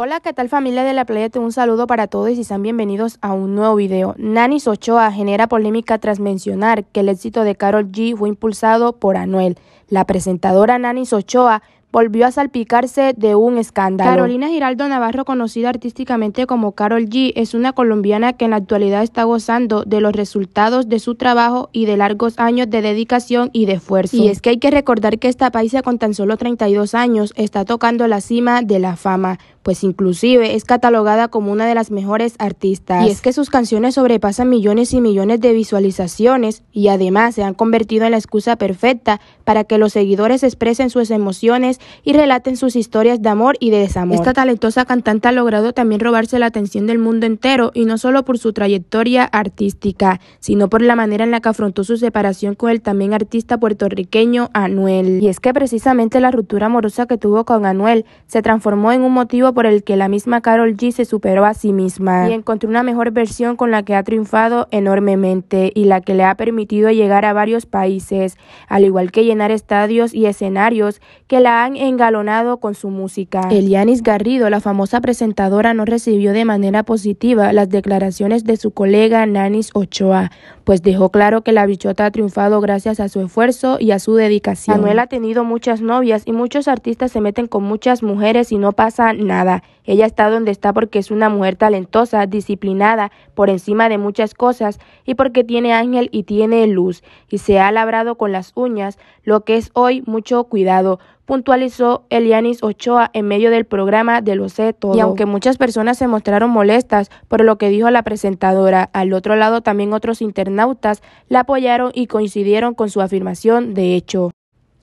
Hola, ¿qué tal familia de la playa? Un saludo para todos y sean bienvenidos a un nuevo video. Nani Ochoa genera polémica tras mencionar que el éxito de Carol G fue impulsado por Anuel. La presentadora Nani Ochoa volvió a salpicarse de un escándalo. Carolina Giraldo Navarro, conocida artísticamente como Carol G, es una colombiana que en la actualidad está gozando de los resultados de su trabajo y de largos años de dedicación y de esfuerzo. Y es que hay que recordar que esta paisa con tan solo 32 años está tocando la cima de la fama, pues inclusive es catalogada como una de las mejores artistas. Y es que sus canciones sobrepasan millones y millones de visualizaciones y además se han convertido en la excusa perfecta para que los seguidores expresen sus emociones y relaten sus historias de amor y de desamor. Esta talentosa cantante ha logrado también robarse la atención del mundo entero y no solo por su trayectoria artística, sino por la manera en la que afrontó su separación con el también artista puertorriqueño Anuel. Y es que precisamente la ruptura amorosa que tuvo con Anuel se transformó en un motivo por el que la misma Carol G se superó a sí misma y encontró una mejor versión con la que ha triunfado enormemente y la que le ha permitido llegar a varios países, al igual que llenar estadios y escenarios que la han engalonado con su música. Elianis Garrido, la famosa presentadora, no recibió de manera positiva las declaraciones de su colega Nanis Ochoa, pues dejó claro que la bichota ha triunfado gracias a su esfuerzo y a su dedicación. Manuel ha tenido muchas novias y muchos artistas se meten con muchas mujeres y no pasa nada. Ella está donde está porque es una mujer talentosa, disciplinada, por encima de muchas cosas y porque tiene ángel y tiene luz y se ha labrado con las uñas lo que es hoy mucho cuidado puntualizó Elianis Ochoa en medio del programa de los sé todo. Y aunque muchas personas se mostraron molestas por lo que dijo la presentadora, al otro lado también otros internautas la apoyaron y coincidieron con su afirmación de hecho.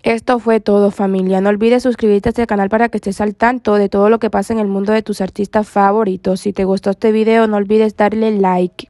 Esto fue todo familia, no olvides suscribirte a este canal para que estés al tanto de todo lo que pasa en el mundo de tus artistas favoritos. Si te gustó este video no olvides darle like.